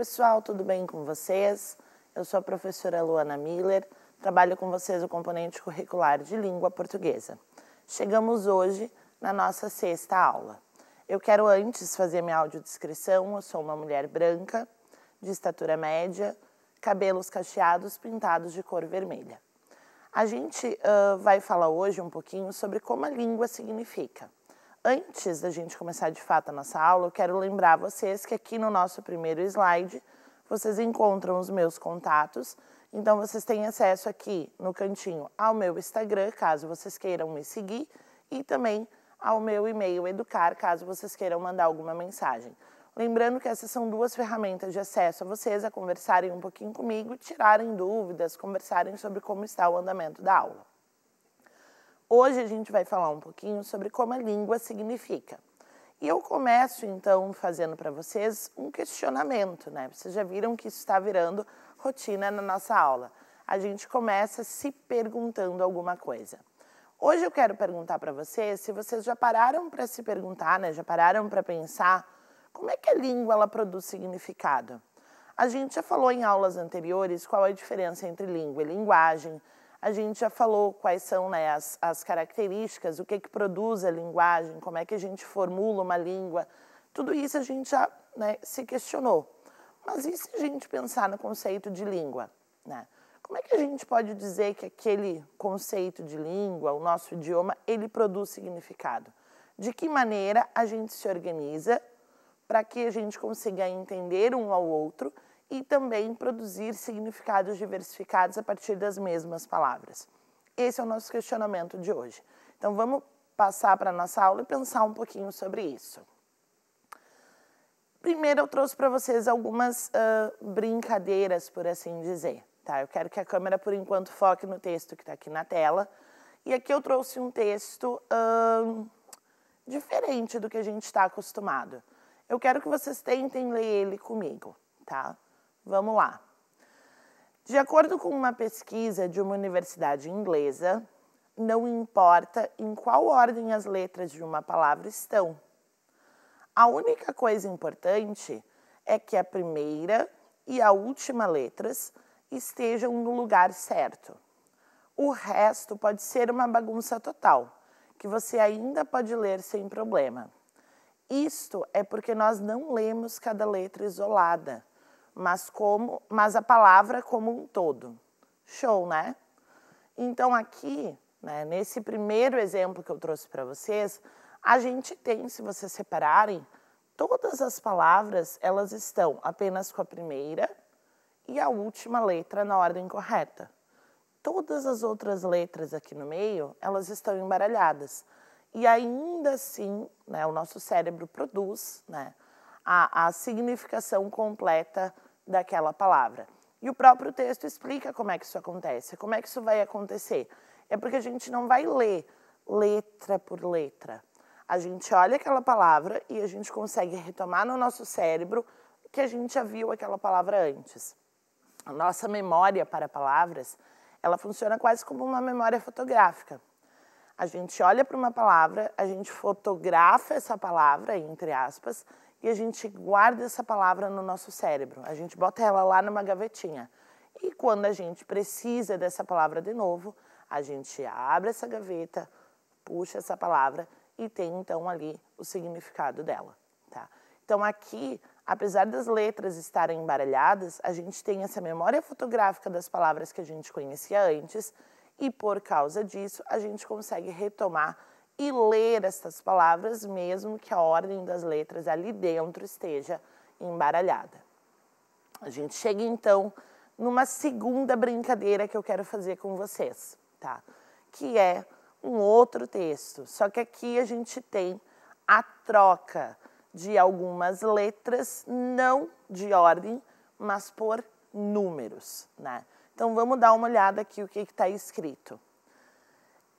pessoal, tudo bem com vocês? Eu sou a professora Luana Miller, trabalho com vocês o componente curricular de língua portuguesa. Chegamos hoje na nossa sexta aula. Eu quero antes fazer minha audiodescrição, eu sou uma mulher branca, de estatura média, cabelos cacheados pintados de cor vermelha. A gente uh, vai falar hoje um pouquinho sobre como a língua significa. Antes da gente começar de fato a nossa aula, eu quero lembrar vocês que aqui no nosso primeiro slide vocês encontram os meus contatos. Então vocês têm acesso aqui no cantinho ao meu Instagram, caso vocês queiram me seguir, e também ao meu e-mail educar, caso vocês queiram mandar alguma mensagem. Lembrando que essas são duas ferramentas de acesso a vocês a conversarem um pouquinho comigo, tirarem dúvidas, conversarem sobre como está o andamento da aula. Hoje a gente vai falar um pouquinho sobre como a língua significa. E eu começo então fazendo para vocês um questionamento, né? Vocês já viram que isso está virando rotina na nossa aula. A gente começa se perguntando alguma coisa. Hoje eu quero perguntar para vocês se vocês já pararam para se perguntar, né? Já pararam para pensar como é que a língua ela produz significado? A gente já falou em aulas anteriores qual é a diferença entre língua e linguagem, a gente já falou quais são né, as, as características, o que, que produz a linguagem, como é que a gente formula uma língua. Tudo isso a gente já né, se questionou. Mas e se a gente pensar no conceito de língua? Né? Como é que a gente pode dizer que aquele conceito de língua, o nosso idioma, ele produz significado? De que maneira a gente se organiza para que a gente consiga entender um ao outro e também produzir significados diversificados a partir das mesmas palavras. Esse é o nosso questionamento de hoje. Então vamos passar para a nossa aula e pensar um pouquinho sobre isso. Primeiro eu trouxe para vocês algumas uh, brincadeiras, por assim dizer. Tá? Eu quero que a câmera, por enquanto, foque no texto que está aqui na tela. E aqui eu trouxe um texto uh, diferente do que a gente está acostumado. Eu quero que vocês tentem ler ele comigo, tá? Vamos lá. De acordo com uma pesquisa de uma universidade inglesa, não importa em qual ordem as letras de uma palavra estão. A única coisa importante é que a primeira e a última letras estejam no lugar certo. O resto pode ser uma bagunça total, que você ainda pode ler sem problema. Isto é porque nós não lemos cada letra isolada mas como, mas a palavra como um todo. Show, né? Então aqui, né, nesse primeiro exemplo que eu trouxe para vocês, a gente tem, se vocês separarem, todas as palavras, elas estão apenas com a primeira e a última letra na ordem correta. Todas as outras letras aqui no meio, elas estão embaralhadas. E ainda assim, né, o nosso cérebro produz, né, a, a significação completa daquela palavra. E o próprio texto explica como é que isso acontece, como é que isso vai acontecer. É porque a gente não vai ler letra por letra. A gente olha aquela palavra e a gente consegue retomar no nosso cérebro que a gente já viu aquela palavra antes. A nossa memória para palavras, ela funciona quase como uma memória fotográfica. A gente olha para uma palavra, a gente fotografa essa palavra, entre aspas, e a gente guarda essa palavra no nosso cérebro. A gente bota ela lá numa gavetinha. E quando a gente precisa dessa palavra de novo, a gente abre essa gaveta, puxa essa palavra e tem então ali o significado dela, tá? Então aqui, apesar das letras estarem embaralhadas, a gente tem essa memória fotográfica das palavras que a gente conhecia antes e por causa disso a gente consegue retomar e ler estas palavras, mesmo que a ordem das letras ali dentro esteja embaralhada. A gente chega então numa segunda brincadeira que eu quero fazer com vocês, tá? Que é um outro texto, só que aqui a gente tem a troca de algumas letras, não de ordem, mas por números, né? Então vamos dar uma olhada aqui o que está escrito.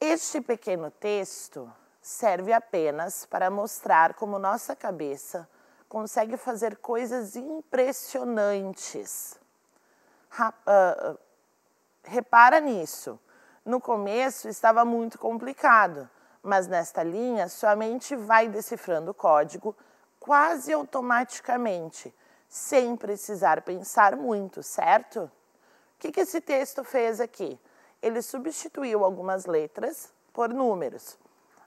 Este pequeno texto serve apenas para mostrar como nossa cabeça consegue fazer coisas impressionantes. Ah, ah, repara nisso. No começo estava muito complicado, mas nesta linha sua mente vai decifrando o código quase automaticamente, sem precisar pensar muito, certo? O que esse texto fez aqui? ele substituiu algumas letras por números.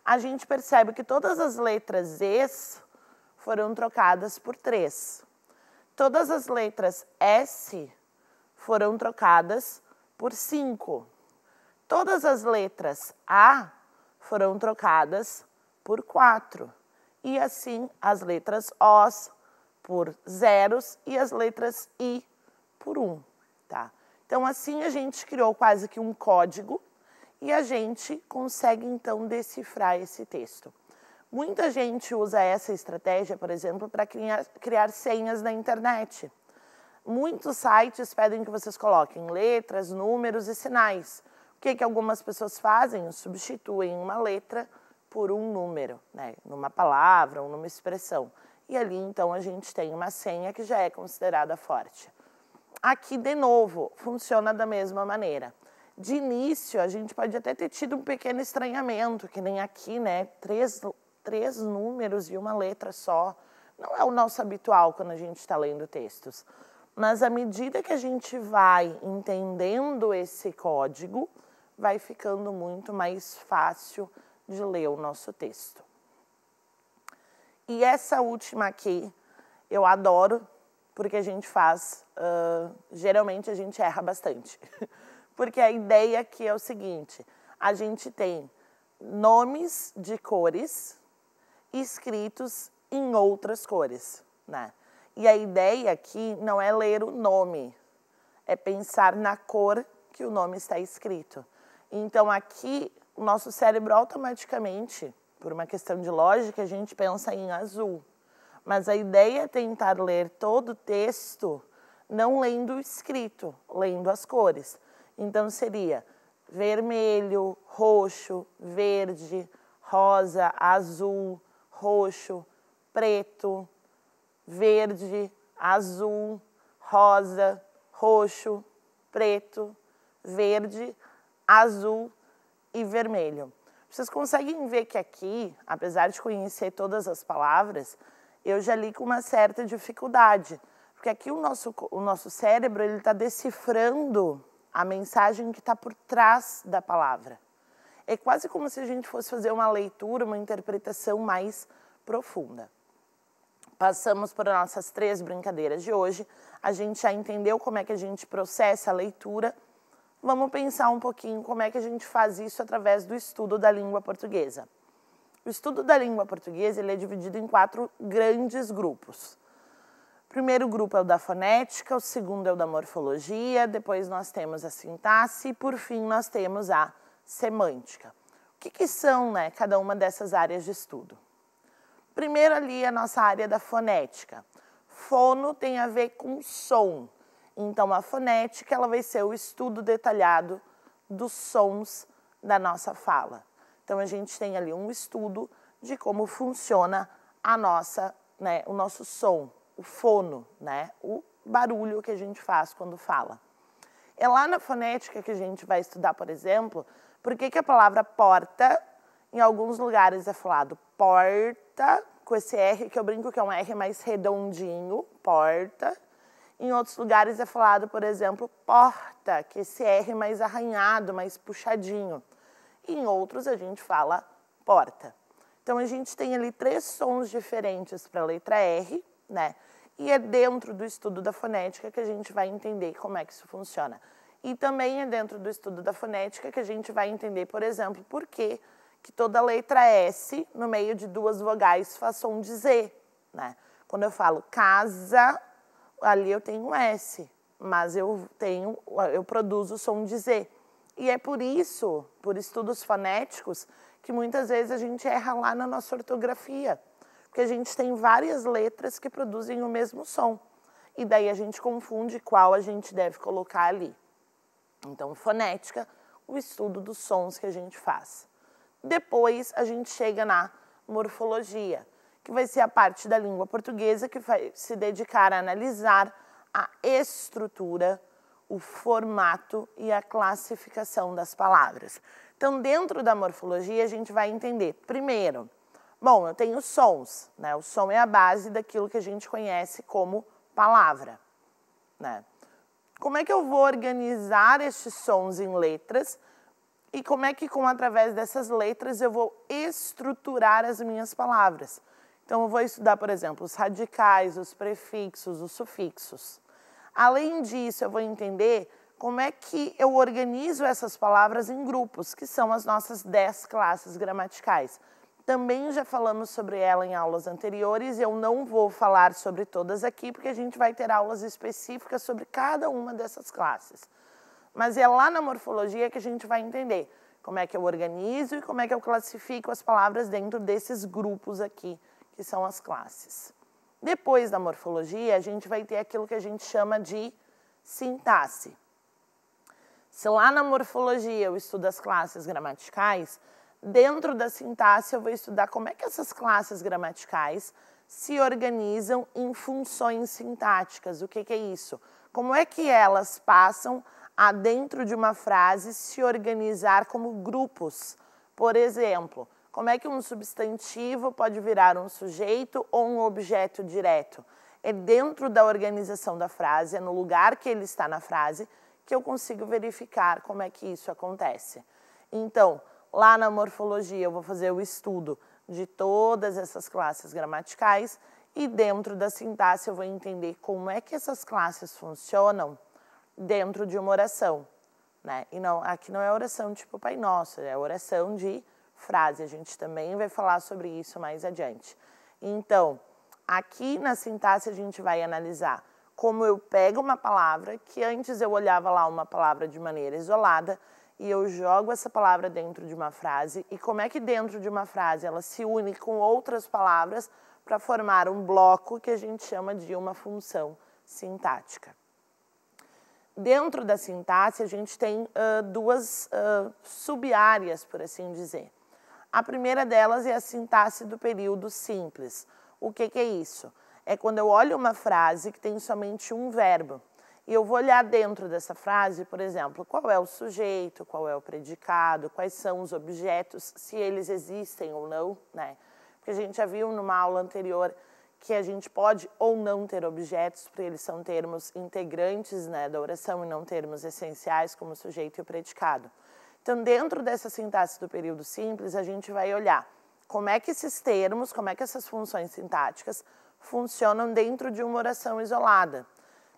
A gente percebe que todas as letras Es foram trocadas por 3. Todas as letras S foram trocadas por 5. Todas as letras A foram trocadas por 4. E assim as letras Os por zeros e as letras I por 1, um, tá? Então, assim, a gente criou quase que um código e a gente consegue, então, decifrar esse texto. Muita gente usa essa estratégia, por exemplo, para criar, criar senhas na internet. Muitos sites pedem que vocês coloquem letras, números e sinais. O que, que algumas pessoas fazem? Substituem uma letra por um número, né? numa palavra ou numa expressão. E ali, então, a gente tem uma senha que já é considerada forte. Aqui, de novo, funciona da mesma maneira. De início, a gente pode até ter tido um pequeno estranhamento, que nem aqui, né? Três, três números e uma letra só. Não é o nosso habitual quando a gente está lendo textos. Mas à medida que a gente vai entendendo esse código, vai ficando muito mais fácil de ler o nosso texto. E essa última aqui, eu adoro, porque a gente faz uh, geralmente a gente erra bastante. Porque a ideia aqui é o seguinte: a gente tem nomes de cores escritos em outras cores, né? E a ideia aqui não é ler o nome, é pensar na cor que o nome está escrito. Então aqui o nosso cérebro automaticamente, por uma questão de lógica, a gente pensa em azul. Mas a ideia é tentar ler todo o texto não lendo o escrito, lendo as cores. Então seria vermelho, roxo, verde, rosa, azul, roxo, preto, verde, azul, rosa, roxo, preto, verde, azul e vermelho. Vocês conseguem ver que aqui, apesar de conhecer todas as palavras, eu já li com uma certa dificuldade, porque aqui o nosso, o nosso cérebro ele está decifrando a mensagem que está por trás da palavra. É quase como se a gente fosse fazer uma leitura, uma interpretação mais profunda. Passamos por nossas três brincadeiras de hoje. A gente já entendeu como é que a gente processa a leitura. Vamos pensar um pouquinho como é que a gente faz isso através do estudo da língua portuguesa. O estudo da língua portuguesa ele é dividido em quatro grandes grupos primeiro grupo é o da fonética, o segundo é o da morfologia, depois nós temos a sintaxe e, por fim, nós temos a semântica. O que, que são né, cada uma dessas áreas de estudo? Primeiro ali é a nossa área da fonética. Fono tem a ver com som. Então, a fonética ela vai ser o estudo detalhado dos sons da nossa fala. Então, a gente tem ali um estudo de como funciona a nossa, né, o nosso som o fono, né? O barulho que a gente faz quando fala. É lá na fonética que a gente vai estudar, por exemplo, por que, que a palavra porta, em alguns lugares é falado porta, com esse R que eu brinco que é um R mais redondinho, porta. Em outros lugares é falado, por exemplo, porta, que esse R mais arranhado, mais puxadinho. E em outros a gente fala porta. Então a gente tem ali três sons diferentes para a letra R, né? E é dentro do estudo da fonética que a gente vai entender como é que isso funciona. E também é dentro do estudo da fonética que a gente vai entender, por exemplo, por que, que toda letra S no meio de duas vogais faz som de Z. Né? Quando eu falo casa, ali eu tenho um S, mas eu, tenho, eu produzo o som de Z. E é por isso, por estudos fonéticos, que muitas vezes a gente erra lá na nossa ortografia que a gente tem várias letras que produzem o mesmo som. E daí a gente confunde qual a gente deve colocar ali. Então, fonética, o estudo dos sons que a gente faz. Depois a gente chega na morfologia, que vai ser a parte da língua portuguesa que vai se dedicar a analisar a estrutura, o formato e a classificação das palavras. Então, dentro da morfologia, a gente vai entender, primeiro, Bom, eu tenho sons, né? O som é a base daquilo que a gente conhece como palavra, né? Como é que eu vou organizar estes sons em letras e como é que, com através dessas letras, eu vou estruturar as minhas palavras? Então, eu vou estudar, por exemplo, os radicais, os prefixos, os sufixos. Além disso, eu vou entender como é que eu organizo essas palavras em grupos, que são as nossas dez classes gramaticais. Também já falamos sobre ela em aulas anteriores, eu não vou falar sobre todas aqui, porque a gente vai ter aulas específicas sobre cada uma dessas classes. Mas é lá na morfologia que a gente vai entender como é que eu organizo e como é que eu classifico as palavras dentro desses grupos aqui, que são as classes. Depois da morfologia, a gente vai ter aquilo que a gente chama de sintaxe. Se lá na morfologia eu estudo as classes gramaticais, dentro da sintaxe, eu vou estudar como é que essas classes gramaticais se organizam em funções sintáticas. O que, que é isso? Como é que elas passam a, dentro de uma frase, se organizar como grupos? Por exemplo, como é que um substantivo pode virar um sujeito ou um objeto direto? É dentro da organização da frase, é no lugar que ele está na frase, que eu consigo verificar como é que isso acontece. Então, Lá na morfologia eu vou fazer o estudo de todas essas classes gramaticais e dentro da sintaxe eu vou entender como é que essas classes funcionam dentro de uma oração. Né? E não, aqui não é oração tipo Pai Nosso, é oração de frase. A gente também vai falar sobre isso mais adiante. Então, aqui na sintaxe a gente vai analisar como eu pego uma palavra que antes eu olhava lá uma palavra de maneira isolada e eu jogo essa palavra dentro de uma frase e como é que dentro de uma frase ela se une com outras palavras para formar um bloco que a gente chama de uma função sintática. Dentro da sintaxe, a gente tem uh, duas uh, sub-áreas, por assim dizer. A primeira delas é a sintaxe do período simples. O que, que é isso? É quando eu olho uma frase que tem somente um verbo. E eu vou olhar dentro dessa frase, por exemplo, qual é o sujeito, qual é o predicado, quais são os objetos, se eles existem ou não, né? Porque a gente já viu numa aula anterior que a gente pode ou não ter objetos, porque eles são termos integrantes né, da oração e não termos essenciais como o sujeito e o predicado. Então, dentro dessa sintaxe do período simples, a gente vai olhar como é que esses termos, como é que essas funções sintáticas funcionam dentro de uma oração isolada.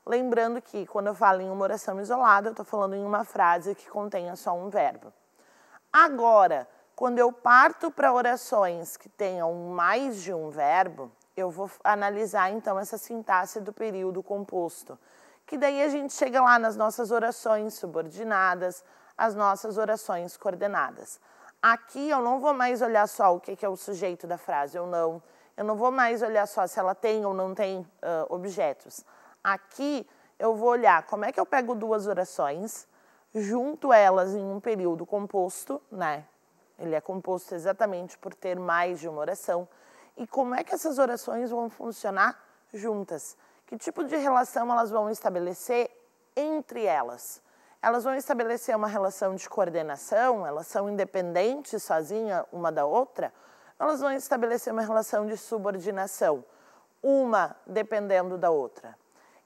Lembrando que quando eu falo em uma oração isolada, eu estou falando em uma frase que contenha só um verbo. Agora, quando eu parto para orações que tenham mais de um verbo, eu vou analisar então essa sintaxe do período composto. Que daí a gente chega lá nas nossas orações subordinadas, as nossas orações coordenadas. Aqui eu não vou mais olhar só o que é o sujeito da frase ou não, eu não vou mais olhar só se ela tem ou não tem uh, objetos. Aqui eu vou olhar como é que eu pego duas orações, junto elas em um período composto, né? Ele é composto exatamente por ter mais de uma oração. E como é que essas orações vão funcionar juntas? Que tipo de relação elas vão estabelecer entre elas? Elas vão estabelecer uma relação de coordenação, elas são independentes sozinha uma da outra, elas vão estabelecer uma relação de subordinação, uma dependendo da outra.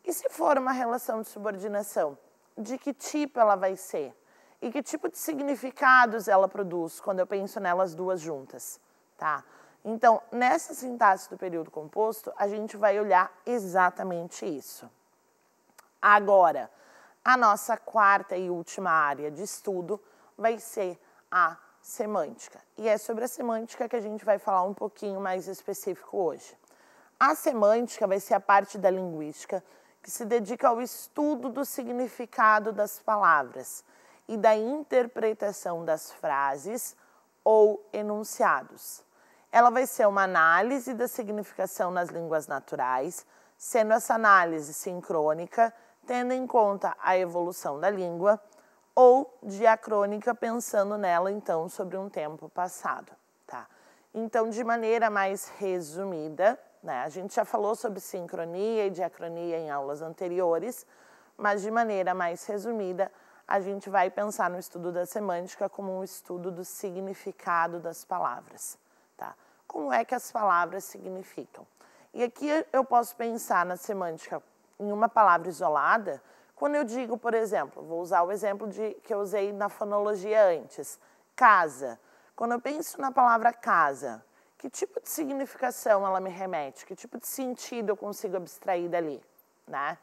E se for uma relação de subordinação, de que tipo ela vai ser? E que tipo de significados ela produz quando eu penso nelas duas juntas? Tá? Então, nessa sintaxe do período composto, a gente vai olhar exatamente isso. Agora, a nossa quarta e última área de estudo vai ser a semântica. E é sobre a semântica que a gente vai falar um pouquinho mais específico hoje. A semântica vai ser a parte da linguística que se dedica ao estudo do significado das palavras e da interpretação das frases ou enunciados. Ela vai ser uma análise da significação nas línguas naturais, sendo essa análise sincrônica, tendo em conta a evolução da língua, ou diacrônica, pensando nela então sobre um tempo passado. Tá? Então, de maneira mais resumida, né? A gente já falou sobre sincronia e diacronia em aulas anteriores, mas de maneira mais resumida, a gente vai pensar no estudo da semântica como um estudo do significado das palavras. Tá? Como é que as palavras significam? E aqui eu posso pensar na semântica em uma palavra isolada, quando eu digo, por exemplo, vou usar o exemplo de, que eu usei na fonologia antes, casa. Quando eu penso na palavra casa, que tipo de significação ela me remete, que tipo de sentido eu consigo abstrair dali, né?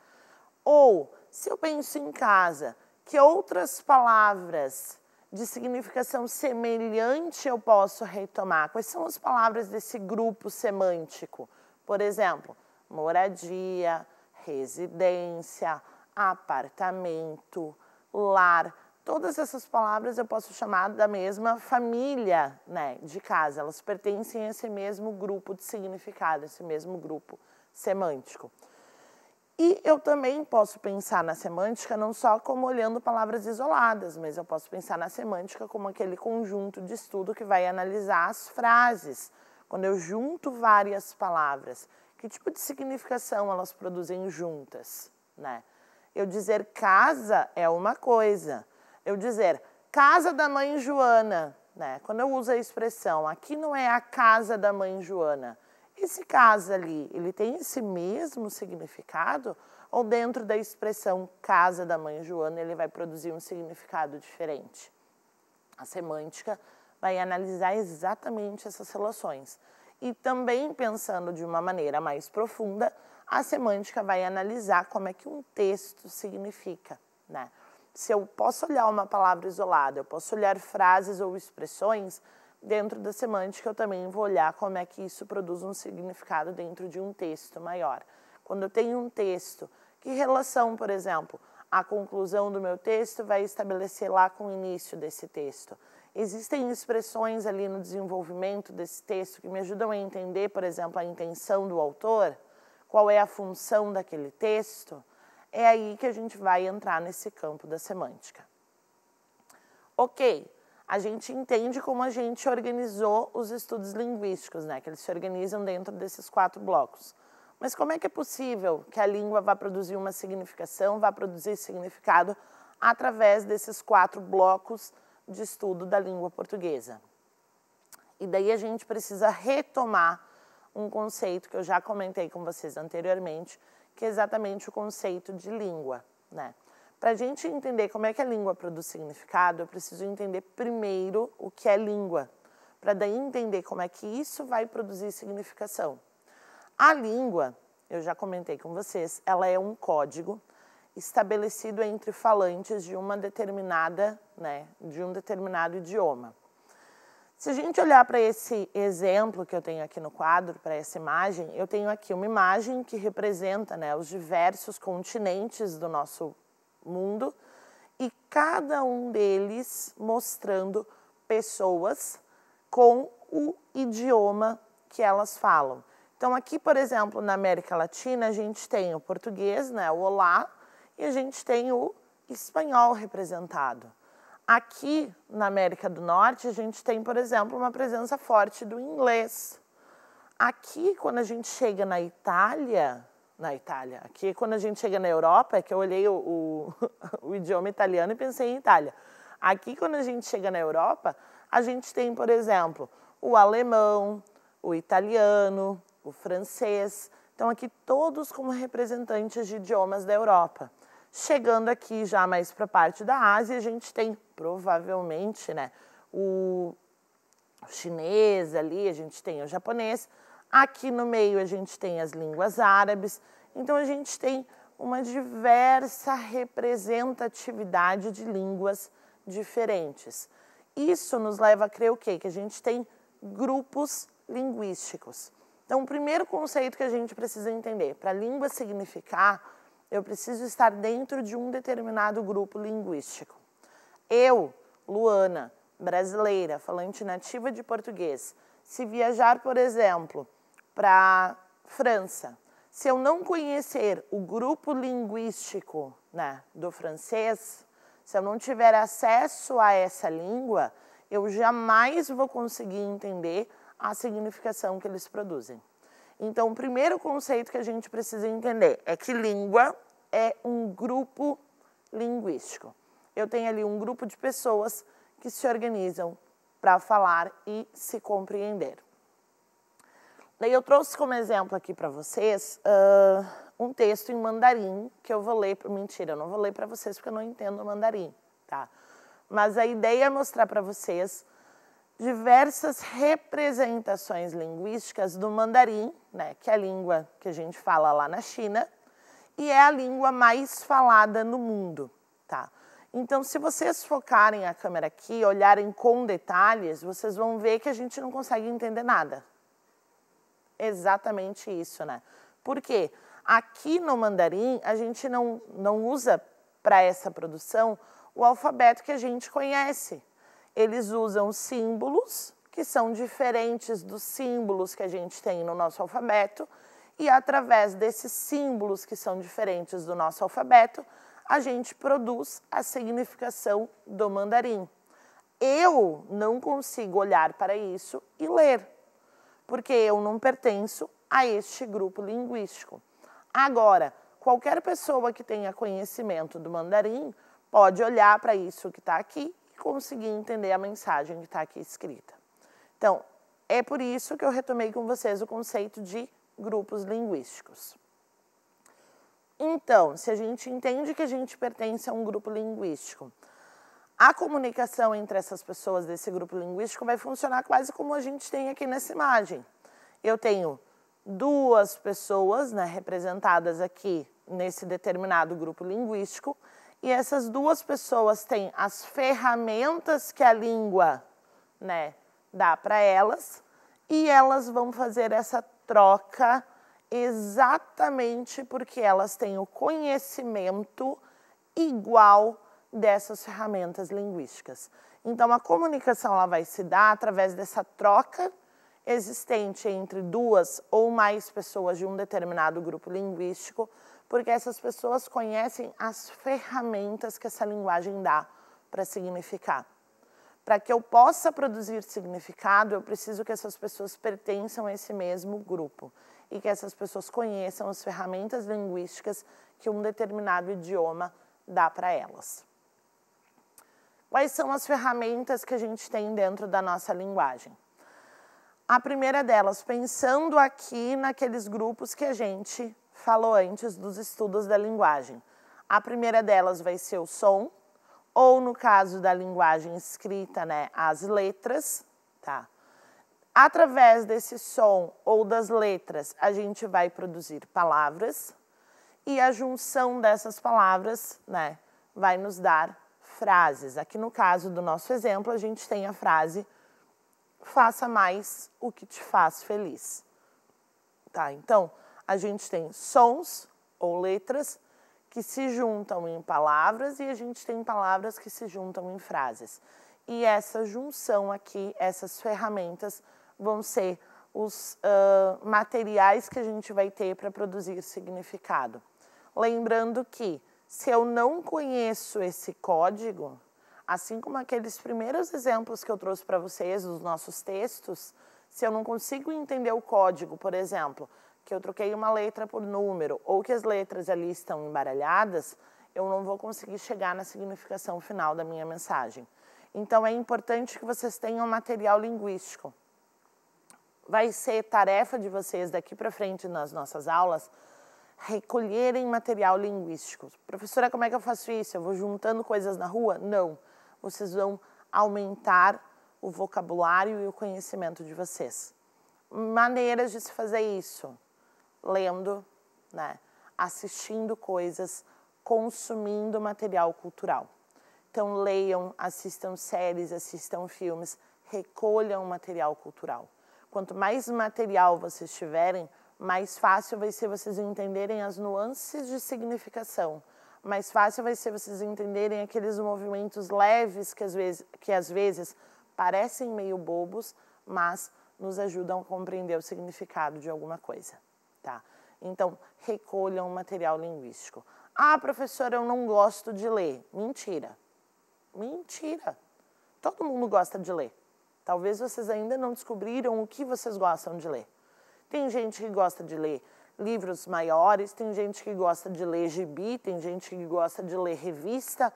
Ou, se eu penso em casa, que outras palavras de significação semelhante eu posso retomar? Quais são as palavras desse grupo semântico? Por exemplo, moradia, residência, apartamento, lar. Todas essas palavras eu posso chamar da mesma família né, de casa, elas pertencem a esse mesmo grupo de significado, esse mesmo grupo semântico. E eu também posso pensar na semântica não só como olhando palavras isoladas, mas eu posso pensar na semântica como aquele conjunto de estudo que vai analisar as frases. Quando eu junto várias palavras, que tipo de significação elas produzem juntas, né? Eu dizer casa é uma coisa, eu dizer casa da mãe Joana, né? Quando eu uso a expressão, aqui não é a casa da mãe Joana. Esse casa ali, ele tem esse mesmo significado? Ou dentro da expressão casa da mãe Joana, ele vai produzir um significado diferente? A semântica vai analisar exatamente essas relações. E também pensando de uma maneira mais profunda, a semântica vai analisar como é que um texto significa, né? se eu posso olhar uma palavra isolada, eu posso olhar frases ou expressões, dentro da semântica eu também vou olhar como é que isso produz um significado dentro de um texto maior. Quando eu tenho um texto, que relação, por exemplo, a conclusão do meu texto vai estabelecer lá com o início desse texto? Existem expressões ali no desenvolvimento desse texto que me ajudam a entender, por exemplo, a intenção do autor? Qual é a função daquele texto? É aí que a gente vai entrar nesse campo da semântica. Ok, a gente entende como a gente organizou os estudos linguísticos, né? Que eles se organizam dentro desses quatro blocos. Mas como é que é possível que a língua vá produzir uma significação, vá produzir significado através desses quatro blocos de estudo da língua portuguesa? E daí a gente precisa retomar um conceito que eu já comentei com vocês anteriormente, que é exatamente o conceito de língua. Né? Para a gente entender como é que a língua produz significado, eu preciso entender primeiro o que é língua, para daí entender como é que isso vai produzir significação. A língua, eu já comentei com vocês, ela é um código estabelecido entre falantes de uma determinada, né, de um determinado idioma. Se a gente olhar para esse exemplo que eu tenho aqui no quadro, para essa imagem, eu tenho aqui uma imagem que representa né, os diversos continentes do nosso mundo e cada um deles mostrando pessoas com o idioma que elas falam. Então, aqui, por exemplo, na América Latina, a gente tem o português, né, o olá, e a gente tem o espanhol representado. Aqui na América do Norte, a gente tem, por exemplo, uma presença forte do inglês. Aqui, quando a gente chega na Itália, na Itália, aqui quando a gente chega na Europa, é que eu olhei o, o, o idioma italiano e pensei em Itália. Aqui, quando a gente chega na Europa, a gente tem, por exemplo, o alemão, o italiano, o francês. Então, aqui todos como representantes de idiomas da Europa. Chegando aqui já mais para a parte da Ásia, a gente tem provavelmente né, o chinês ali, a gente tem o japonês, aqui no meio a gente tem as línguas árabes, então a gente tem uma diversa representatividade de línguas diferentes. Isso nos leva a crer o quê? Que a gente tem grupos linguísticos. Então, o primeiro conceito que a gente precisa entender, para a língua significar eu preciso estar dentro de um determinado grupo linguístico. Eu, Luana, brasileira, falante nativa de português, se viajar, por exemplo, para França, se eu não conhecer o grupo linguístico né, do francês, se eu não tiver acesso a essa língua, eu jamais vou conseguir entender a significação que eles produzem. Então, o primeiro conceito que a gente precisa entender é que língua é um grupo linguístico. Eu tenho ali um grupo de pessoas que se organizam para falar e se compreender. Daí eu trouxe como exemplo aqui para vocês uh, um texto em mandarim que eu vou ler. Mentira, eu não vou ler para vocês porque eu não entendo mandarim, tá? Mas a ideia é mostrar para vocês diversas representações linguísticas do mandarim, né, que é a língua que a gente fala lá na China, e é a língua mais falada no mundo. Tá? Então, se vocês focarem a câmera aqui, olharem com detalhes, vocês vão ver que a gente não consegue entender nada. Exatamente isso, né? Porque Aqui no mandarim, a gente não, não usa para essa produção o alfabeto que a gente conhece eles usam símbolos que são diferentes dos símbolos que a gente tem no nosso alfabeto, e através desses símbolos que são diferentes do nosso alfabeto, a gente produz a significação do mandarim. Eu não consigo olhar para isso e ler, porque eu não pertenço a este grupo linguístico. Agora, qualquer pessoa que tenha conhecimento do mandarim pode olhar para isso que está aqui conseguir entender a mensagem que está aqui escrita. Então, é por isso que eu retomei com vocês o conceito de grupos linguísticos. Então, se a gente entende que a gente pertence a um grupo linguístico, a comunicação entre essas pessoas desse grupo linguístico vai funcionar quase como a gente tem aqui nessa imagem. Eu tenho duas pessoas né, representadas aqui nesse determinado grupo linguístico e essas duas pessoas têm as ferramentas que a língua né, dá para elas e elas vão fazer essa troca exatamente porque elas têm o conhecimento igual dessas ferramentas linguísticas. Então, a comunicação ela vai se dar através dessa troca existente entre duas ou mais pessoas de um determinado grupo linguístico, porque essas pessoas conhecem as ferramentas que essa linguagem dá para significar. Para que eu possa produzir significado, eu preciso que essas pessoas pertençam a esse mesmo grupo e que essas pessoas conheçam as ferramentas linguísticas que um determinado idioma dá para elas. Quais são as ferramentas que a gente tem dentro da nossa linguagem? A primeira delas, pensando aqui naqueles grupos que a gente falou antes dos estudos da linguagem. A primeira delas vai ser o som, ou no caso da linguagem escrita, né, as letras, tá? Através desse som ou das letras, a gente vai produzir palavras e a junção dessas palavras, né, vai nos dar frases. Aqui no caso do nosso exemplo, a gente tem a frase faça mais o que te faz feliz. Tá? Então, a gente tem sons ou letras que se juntam em palavras e a gente tem palavras que se juntam em frases. E essa junção aqui, essas ferramentas, vão ser os uh, materiais que a gente vai ter para produzir significado. Lembrando que se eu não conheço esse código, Assim como aqueles primeiros exemplos que eu trouxe para vocês dos nossos textos, se eu não consigo entender o código, por exemplo, que eu troquei uma letra por número ou que as letras ali estão embaralhadas, eu não vou conseguir chegar na significação final da minha mensagem. Então é importante que vocês tenham material linguístico. Vai ser tarefa de vocês daqui para frente nas nossas aulas recolherem material linguístico. Professora, como é que eu faço isso? Eu vou juntando coisas na rua? Não vocês vão aumentar o vocabulário e o conhecimento de vocês. Maneiras de se fazer isso: lendo, né? assistindo coisas, consumindo material cultural. Então, leiam, assistam séries, assistam filmes, recolham material cultural. Quanto mais material vocês tiverem, mais fácil vai ser vocês entenderem as nuances de significação mais fácil vai ser vocês entenderem aqueles movimentos leves que às vezes, que às vezes parecem meio bobos, mas nos ajudam a compreender o significado de alguma coisa, tá? Então, recolham material linguístico. Ah, professora, eu não gosto de ler. Mentira. Mentira. Todo mundo gosta de ler. Talvez vocês ainda não descobriram o que vocês gostam de ler. Tem gente que gosta de ler livros maiores, tem gente que gosta de ler gibi, tem gente que gosta de ler revista.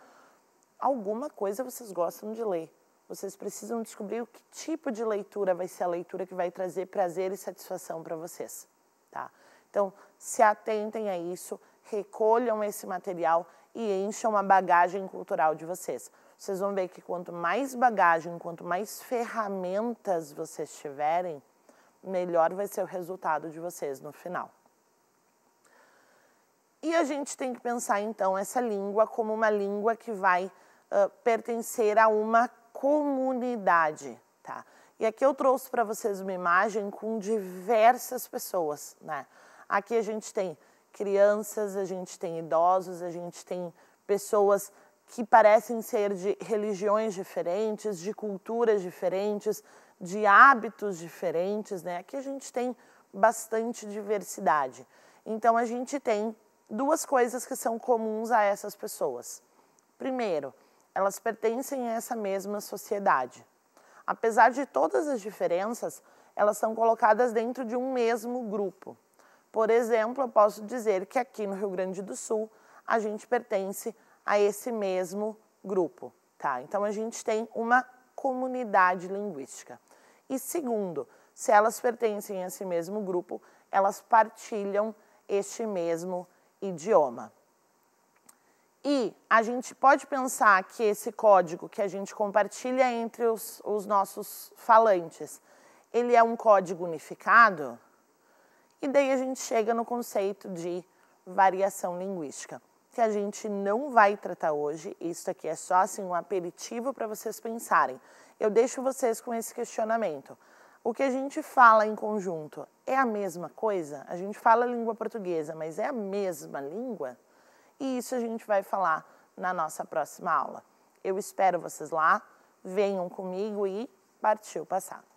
Alguma coisa vocês gostam de ler. Vocês precisam descobrir o que tipo de leitura vai ser a leitura que vai trazer prazer e satisfação para vocês, tá? Então, se atentem a isso, recolham esse material e encham a bagagem cultural de vocês. Vocês vão ver que quanto mais bagagem, quanto mais ferramentas vocês tiverem, melhor vai ser o resultado de vocês no final. E a gente tem que pensar, então, essa língua como uma língua que vai uh, pertencer a uma comunidade, tá? E aqui eu trouxe para vocês uma imagem com diversas pessoas, né? Aqui a gente tem crianças, a gente tem idosos, a gente tem pessoas que parecem ser de religiões diferentes, de culturas diferentes, de hábitos diferentes, né? Aqui a gente tem bastante diversidade. Então a gente tem duas coisas que são comuns a essas pessoas. Primeiro, elas pertencem a essa mesma sociedade. Apesar de todas as diferenças, elas são colocadas dentro de um mesmo grupo. Por exemplo, eu posso dizer que aqui no Rio Grande do Sul, a gente pertence a esse mesmo grupo, tá? Então a gente tem uma comunidade linguística. E segundo, se elas pertencem a esse mesmo grupo, elas partilham este mesmo idioma. E a gente pode pensar que esse código que a gente compartilha entre os, os nossos falantes, ele é um código unificado? E daí a gente chega no conceito de variação linguística, que a gente não vai tratar hoje, isso aqui é só assim um aperitivo para vocês pensarem. Eu deixo vocês com esse questionamento. O que a gente fala em conjunto é a mesma coisa? A gente fala a língua portuguesa, mas é a mesma língua? E isso a gente vai falar na nossa próxima aula. Eu espero vocês lá. Venham comigo e partiu passado.